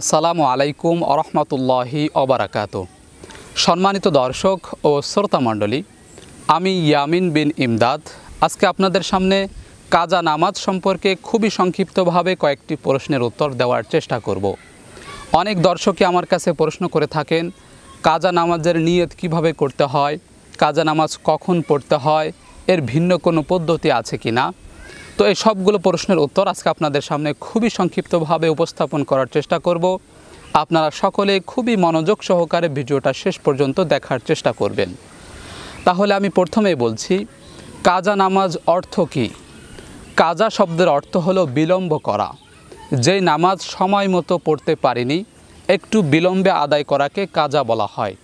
আসসালামু আলাইকুম আরহামতুল্লাহি অবরাকাত সম্মানিত দর্শক ও শ্রোতামণ্ডলী আমি ইয়ামিন বিন ইমদাদ আজকে আপনাদের সামনে কাজা নামাজ সম্পর্কে খুবই সংক্ষিপ্তভাবে কয়েকটি প্রশ্নের উত্তর দেওয়ার চেষ্টা করব অনেক দর্শকই আমার কাছে প্রশ্ন করে থাকেন কাজা নামাজের নিয়ত কিভাবে করতে হয় কাজা নামাজ কখন পড়তে হয় এর ভিন্ন কোনো পদ্ধতি আছে কি না তো এই সবগুলো প্রশ্নের উত্তর আজকে আপনাদের সামনে খুবই সংক্ষিপ্তভাবে উপস্থাপন করার চেষ্টা করব আপনারা সকলে খুবই মনোযোগ সহকারে ভিডিওটা শেষ পর্যন্ত দেখার চেষ্টা করবেন তাহলে আমি প্রথমেই বলছি কাজা নামাজ অর্থ কী কাজা শব্দের অর্থ হলো বিলম্ব করা যে নামাজ সময় মতো পড়তে পারিনি একটু বিলম্বে আদায় করাকে কাজা বলা হয়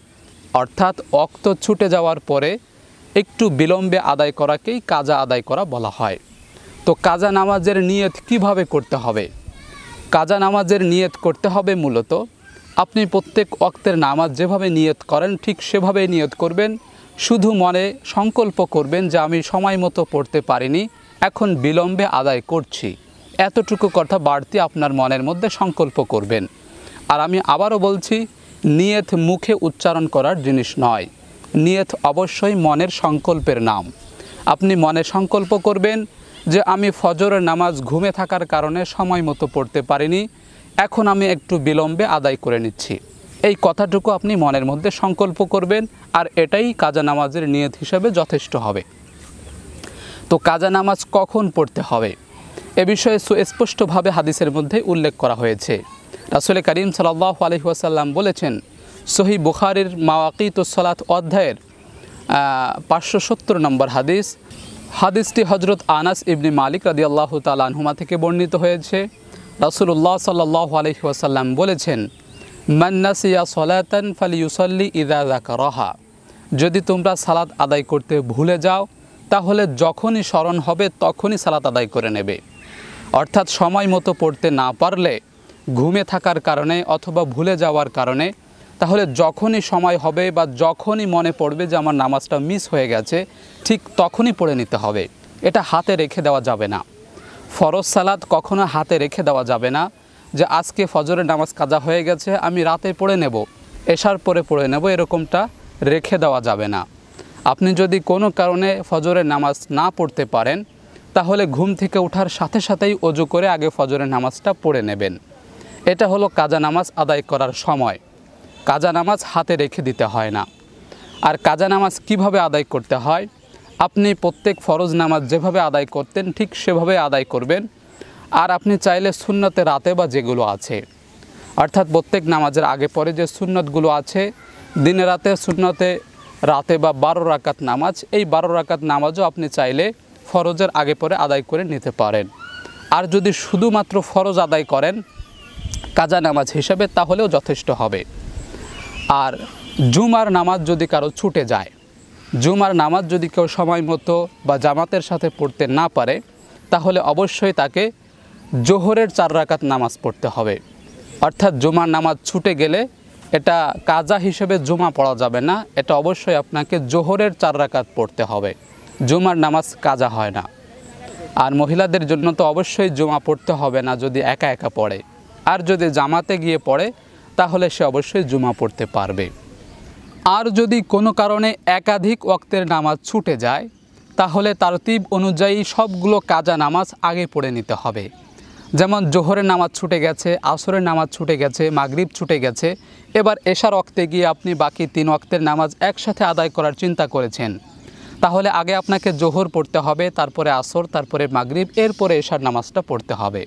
অর্থাৎ অক্ত ছুটে যাওয়ার পরে একটু বিলম্বে আদায় করাকেই কাজা আদায় করা বলা হয় তো কাজা নামাজের নিয়ত কিভাবে করতে হবে কাজা নামাজের নিয়ত করতে হবে মূলত আপনি প্রত্যেক অক্তের নামাজ যেভাবে নিয়ত করেন ঠিক সেভাবেই নিয়ত করবেন শুধু মনে সংকল্প করবেন যে আমি সময় মতো পড়তে পারিনি এখন বিলম্বে আদায় করছি এতটুকু কথা বাড়তি আপনার মনের মধ্যে সংকল্প করবেন আর আমি আবারও বলছি নিয়ত মুখে উচ্চারণ করার জিনিস নয় নিয়ত অবশ্যই মনের সংকল্পের নাম আপনি মনে সংকল্প করবেন যে আমি ফজরের নামাজ ঘুমে থাকার কারণে সময় মতো পড়তে পারিনি এখন আমি একটু বিলম্বে আদায় করে নিচ্ছি এই কথাটুকু আপনি মনের মধ্যে সংকল্প করবেন আর এটাই কাজা নামাজের নিয়ত হিসেবে যথেষ্ট হবে তো কাজা নামাজ কখন পড়তে হবে এ বিষয়ে সুস্পষ্টভাবে হাদিসের মধ্যে উল্লেখ করা হয়েছে রাসুল করিম সাল্লাহ আলহিহাসাল্লাম বলেছেন সহি বুখারির মাওয়াকিত সলাত অধ্যায়ের পাঁচশো সত্তর নম্বর হাদিস হাদিসটি হজরত আনাস ইবনি মালিক রাজি আল্লাহ তালানহুমা থেকে বর্ণিত হয়েছে রাসুল্লাহ সাল্লাহ আলহিহাসাল্লাম বলেছেন মান্নাসিয়া সলাতন ইউসল্লি ইদা কারহা যদি তোমরা সালাত আদায় করতে ভুলে যাও তাহলে যখনই স্মরণ হবে তখনই সালাত আদায় করে নেবে অর্থাৎ সময় মতো পড়তে না পারলে ঘুমে থাকার কারণে অথবা ভুলে যাওয়ার কারণে তাহলে যখনই সময় হবে বা যখনই মনে পড়বে যে আমার নামাজটা মিস হয়ে গেছে ঠিক তখনই পড়ে নিতে হবে এটা হাতে রেখে দেওয়া যাবে না ফরজ সালাদ কখনো হাতে রেখে দেওয়া যাবে না যে আজকে ফজরের নামাজ কাজা হয়ে গেছে আমি রাতে পড়ে নেব এশার পরে পড়ে নেব এরকমটা রেখে দেওয়া যাবে না আপনি যদি কোনো কারণে ফজরের নামাজ না পড়তে পারেন তাহলে ঘুম থেকে ওঠার সাথে সাথেই অজু করে আগে ফজরের নামাজটা পড়ে নেবেন এটা হলো কাজা নামাজ আদায় করার সময় কাজা নামাজ হাতে রেখে দিতে হয় না আর কাজা নামাজ কিভাবে আদায় করতে হয় আপনি প্রত্যেক ফরজ নামাজ যেভাবে আদায় করতেন ঠিক সেভাবে আদায় করবেন আর আপনি চাইলে সুন্নতে রাতে বা যেগুলো আছে অর্থাৎ প্রত্যেক নামাজের আগে পরে যে সুন্নতগুলো আছে দিনে রাতে সুন্নতে রাতে বা বারো রাকাত নামাজ এই বারো রাকাত নামাজও আপনি চাইলে ফরজের আগে পরে আদায় করে নিতে পারেন আর যদি শুধুমাত্র ফরজ আদায় করেন কাজা নামাজ হিসাবে তাহলেও যথেষ্ট হবে আর জুমার নামাজ যদি কারো ছুটে যায় জুমার নামাজ যদি কেউ সময় মতো বা জামাতের সাথে পড়তে না পারে তাহলে অবশ্যই তাকে জোহরের চার রাকাত নামাজ পড়তে হবে অর্থাৎ জুমার নামাজ ছুটে গেলে এটা কাজা হিসেবে জুমা পড়া যাবে না এটা অবশ্যই আপনাকে জোহরের চার রাকাত পড়তে হবে জুমার নামাজ কাজা হয় না আর মহিলাদের জন্য তো অবশ্যই জুমা পড়তে হবে না যদি একা একা পড়ে আর যদি জামাতে গিয়ে পড়ে তাহলে সে অবশ্যই জুমা পড়তে পারবে আর যদি কোনো কারণে একাধিক ওক্তের নামাজ ছুটে যায় তাহলে তীব অনুযায়ী সবগুলো কাজা নামাজ আগে পড়ে নিতে হবে যেমন জোহরের নামাজ ছুটে গেছে আসরের নামাজ ছুটে গেছে মাগরীব ছুটে গেছে এবার এশার অক্তে গিয়ে আপনি বাকি তিন অক্তের নামাজ একসাথে আদায় করার চিন্তা করেছেন তাহলে আগে আপনাকে জোহর পড়তে হবে তারপরে আসর তারপরে মাগরীব এরপরে এশার নামাজটা পড়তে হবে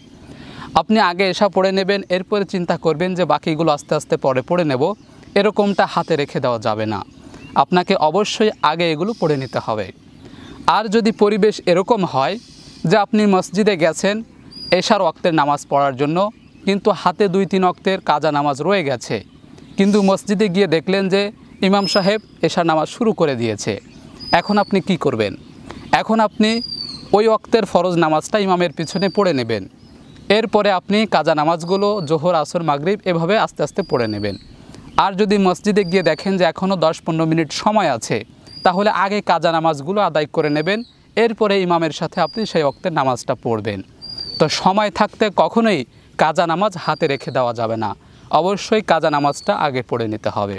আপনি আগে এসা পড়ে নেবেন এরপরে চিন্তা করবেন যে বাকিগুলো আস্তে আস্তে পরে পড়ে নেব এরকমটা হাতে রেখে দেওয়া যাবে না আপনাকে অবশ্যই আগে এগুলো পড়ে নিতে হবে আর যদি পরিবেশ এরকম হয় যে আপনি মসজিদে গেছেন এশার অক্তের নামাজ পড়ার জন্য কিন্তু হাতে দুই তিন অক্তের কাজা নামাজ রয়ে গেছে কিন্তু মসজিদে গিয়ে দেখলেন যে ইমাম সাহেব এশার নামাজ শুরু করে দিয়েছে এখন আপনি কি করবেন এখন আপনি ওই অক্তের ফরজ নামাজটা ইমামের পিছনে পড়ে নেবেন এরপরে আপনি কাজা নামাজগুলো জোহর আসর মাগরিব এভাবে আস্তে আস্তে পড়ে নেবেন আর যদি মসজিদে গিয়ে দেখেন যে এখনও দশ পনেরো মিনিট সময় আছে তাহলে আগে কাজা নামাজগুলো আদায় করে নেবেন এরপরে ইমামের সাথে আপনি সেই অক্তের নামাজটা পড়বেন তো সময় থাকতে কখনোই কাজা নামাজ হাতে রেখে দেওয়া যাবে না অবশ্যই কাজা নামাজটা আগে পড়ে নিতে হবে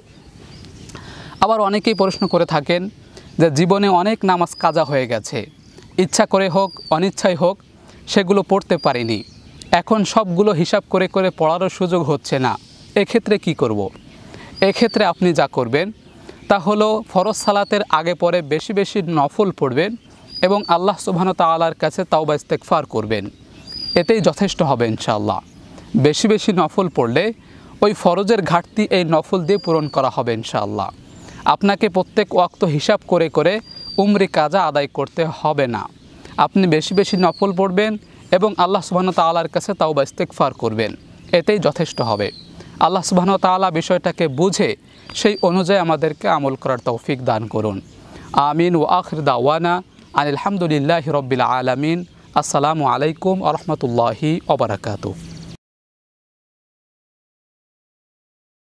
আবার অনেকেই প্রশ্ন করে থাকেন যে জীবনে অনেক নামাজ কাজা হয়ে গেছে ইচ্ছা করে হোক অনিচ্ছাই হোক সেগুলো পড়তে পারিনি এখন সবগুলো হিসাব করে করে পড়ারও সুযোগ হচ্ছে না এক্ষেত্রে কি করব। এক্ষেত্রে আপনি যা করবেন তা হলো ফরজ সালাতের আগে পরে বেশি বেশি নফল পড়বেন এবং আল্লাহ সুবাহন তাল্লার কাছে তাওবা ইস্তেকফার করবেন এতেই যথেষ্ট হবে ইনশাল্লাহ বেশি বেশি নফল পড়লে ওই ফরজের ঘাটতি এই নফল দিয়ে পূরণ করা হবে ইনশাল্লাহ আপনাকে প্রত্যেক ওয়াক্ত হিসাব করে করে উমরি কাজা আদায় করতে হবে না আপনি বেশি বেশি নফল পড়বেন এবং আল্লাহ সুবাহন তালার কাছে তাও বা ইস্তেকফার করবেন এতেই যথেষ্ট হবে আল্লাহ সুবাহন তালা বিষয়টাকে বুঝে সেই অনুযায়ী আমাদেরকে আমল করার তৌফিক দান করুন আমিন ও আখর দাওয়ানা আনিলহামদুলিল্লাহ রব্বিল আলমিন আসসালামু আলাইকুম আ ওবরাকাতু